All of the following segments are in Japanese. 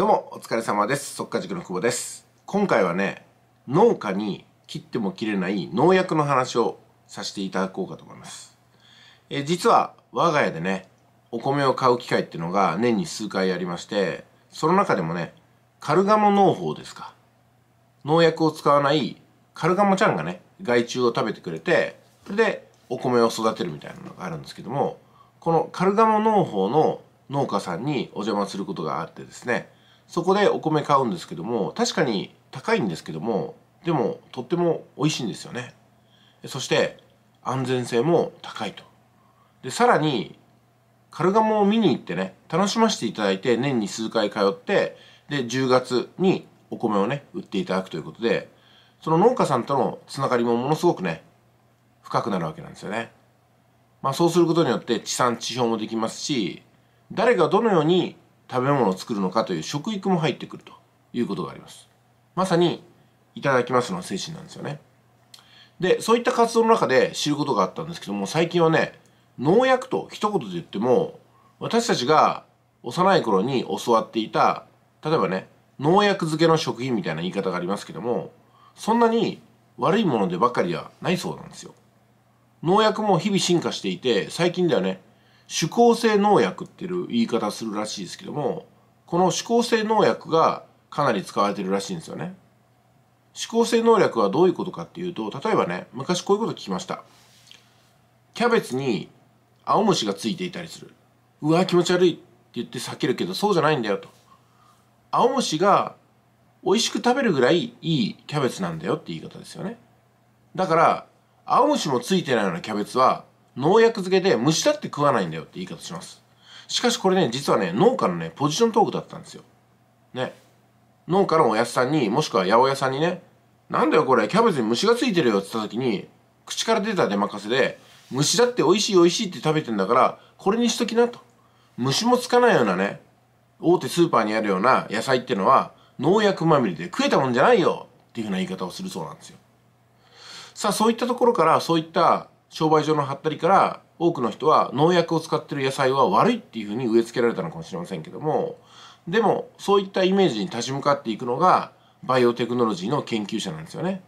どうもお疲れ様です速稼塾の久保です今回はね農家に切っても切れない農薬の話をさせていただこうかと思いますえ実は我が家でねお米を買う機会っていうのが年に数回ありましてその中でもねカルガモ農法ですか農薬を使わないカルガモちゃんがね害虫を食べてくれてそれでお米を育てるみたいなのがあるんですけどもこのカルガモ農法の農家さんにお邪魔することがあってですねそこでお米買うんですけども確かに高いんですけどもでもとっても美味しいんですよねそして安全性も高いとでさらにカルガモを見に行ってね楽しませていただいて年に数回通ってで10月にお米をね売っていただくということでその農家さんとのつながりもものすごくね深くなるわけなんですよねまあそうすることによって地産地消もできますし誰がどのように食べ物を作るのかという食育も入ってくるということがあります。まさに、いただきますの精神なんですよね。で、そういった活動の中で知ることがあったんですけども、最近はね、農薬と一言で言っても、私たちが幼い頃に教わっていた、例えばね、農薬漬けの食品みたいな言い方がありますけども、そんなに悪いものでばかりではないそうなんですよ。農薬も日々進化していて、最近ではね、手効性農薬っていう言い方するらしいですけどもこの手効性農薬がかなり使われてるらしいんですよね。指向性農薬はどういうことかっていうと例えばね昔こういうこと聞きましたキャベツに青虫がついていたりするうわ気持ち悪いって言って避けるけどそうじゃないんだよと青虫が美味しく食べるぐらいいいキャベツなんだよって言い方ですよねだから青虫もついてないようなキャベツは農薬漬けで虫だって食わないんだよって言い方します。しかしこれね、実はね、農家のね、ポジショントークだったんですよ。ね。農家のおやつさんに、もしくは八百屋さんにね、なんだよこれ、キャベツに虫がついてるよって言った時に、口から出た出任せで、虫だって美味しい美味しいって食べてんだから、これにしときなと。虫もつかないようなね、大手スーパーにあるような野菜ってのは、農薬まみれで食えたもんじゃないよっていうふうな言い方をするそうなんですよ。さあ、そういったところから、そういった商売上のハったりから多くの人は農薬を使ってる野菜は悪いっていうふうに植え付けられたのかもしれませんけどもでもそういったイメージに立ち向かっていくのがバイオテクノロジーの研究者なんですよね。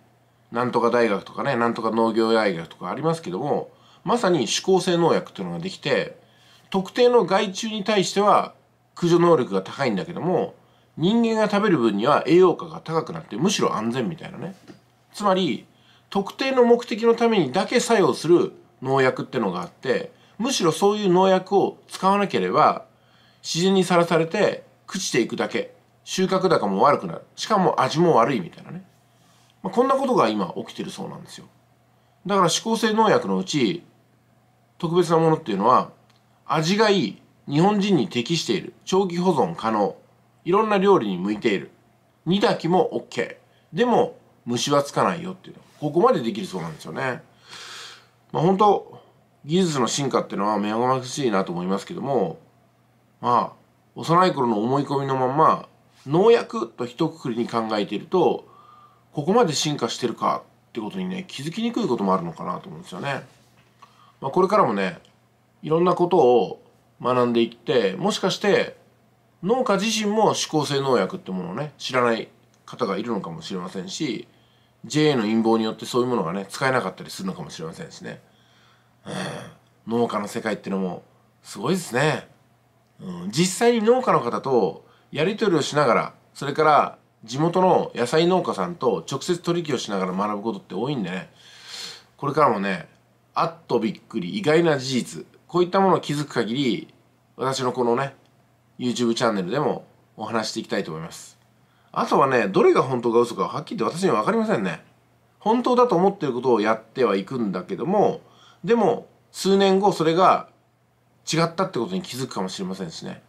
なんとか大学とかねなんとか農業大学とかありますけどもまさに指向性農薬というのができて特定の害虫に対しては駆除能力が高いんだけども人間が食べる分には栄養価が高くなってむしろ安全みたいなねつまり特定の目的のためにだけ作用する農薬ってのがあってむしろそういう農薬を使わなければ自然にさらされて朽ちていくだけ収穫高も悪くなるしかも味も悪いみたいなね、まあ、こんなことが今起きてるそうなんですよだから指向性農薬のうち特別なものっていうのは味がいい日本人に適している長期保存可能いろんな料理に向いている煮炊きも OK でも虫はつかないよっていうここまでできるそうなんですよね。まあ本当技術の進化っていうのは目まぐしいなと思いますけどもまあ幼い頃の思い込みのまま農薬と一括りに考えているとここまで進化してるかってことにね気づきにくいこともあるのかなと思うんですよね。まあ、これからもねいろんなことを学んでいってもしかして農家自身も指向性農薬ってものをね知らない方がいるのかもしれませんし JA の陰謀によってそういうものがね使えなかったりするのかもしれませんしね、うん、農家の世界ってのもすごいですね、うん、実際に農家の方とやり取りをしながらそれから地元の野菜農家さんと直接取引をしながら学ぶことって多いんでねこれからもねあっとびっくり意外な事実こういったものを気づく限り私のこのね YouTube チャンネルでもお話していきたいと思います。あとはねどれが本当か嘘かはっきり言って私には分かりませんね本当だと思ってることをやってはいくんだけどもでも数年後それが違ったってことに気づくかもしれませんしね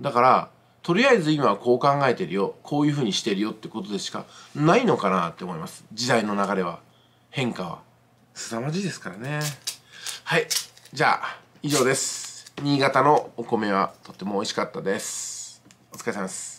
だからとりあえず今はこう考えてるよこういうふうにしてるよってことでしかないのかなって思います時代の流れは変化は凄まじいですからねはいじゃあ以上です新潟のお米はとっても美味しかったですお疲れ様です